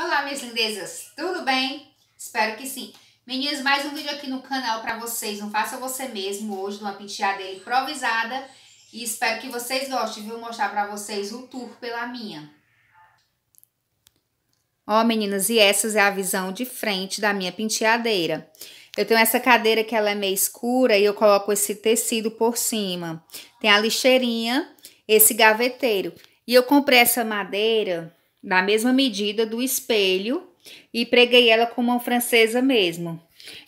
Olá, minhas lindezas, tudo bem? Espero que sim. Meninas, mais um vídeo aqui no canal para vocês, não faça você mesmo hoje, numa penteada improvisada. E espero que vocês gostem, viu? Mostrar para vocês o tour pela minha. Ó, meninas, e essa é a visão de frente da minha penteadeira. Eu tenho essa cadeira que ela é meio escura e eu coloco esse tecido por cima. Tem a lixeirinha, esse gaveteiro. E eu comprei essa madeira na mesma medida do espelho e preguei ela com mão francesa mesmo.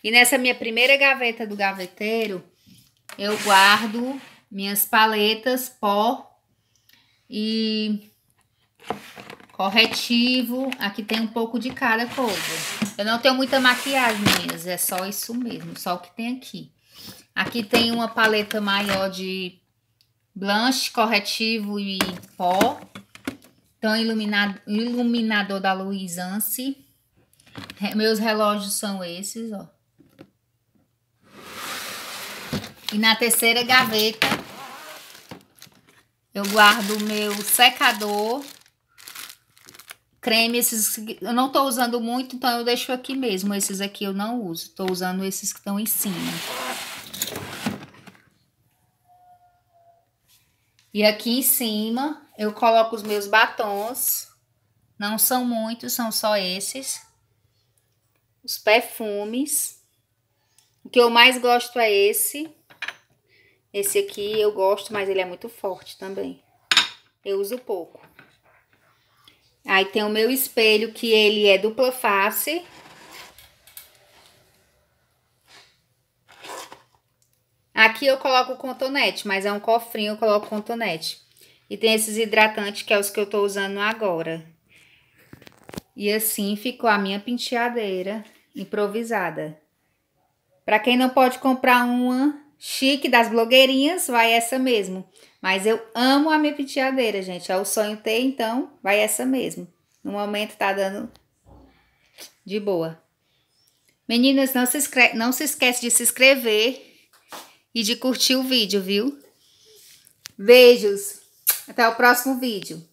E nessa minha primeira gaveta do gaveteiro, eu guardo minhas paletas, pó e corretivo. Aqui tem um pouco de cada coisa. Eu não tenho muita maquiagem, meninas, é só isso mesmo, só o que tem aqui. Aqui tem uma paleta maior de blush, corretivo e pó. Então, iluminado, iluminador da Luiz Anse. Meus relógios são esses, ó. E na terceira gaveta, eu guardo o meu secador. Creme, esses eu não tô usando muito, então eu deixo aqui mesmo. Esses aqui eu não uso. Tô usando esses que estão em cima. E aqui em cima eu coloco os meus batons. Não são muitos, são só esses. Os perfumes. O que eu mais gosto é esse. Esse aqui eu gosto, mas ele é muito forte também. Eu uso pouco. Aí tem o meu espelho, que ele é dupla face. Aqui eu coloco contonete, mas é um cofrinho, eu coloco contonete. E tem esses hidratantes, que é os que eu tô usando agora. E assim ficou a minha penteadeira improvisada. Para quem não pode comprar uma chique das blogueirinhas, vai essa mesmo. Mas eu amo a minha penteadeira, gente. É o sonho ter, então vai essa mesmo. No momento tá dando de boa. Meninas, não se, não se esquece de se inscrever e de curtir o vídeo, viu? Beijos! Até o próximo vídeo.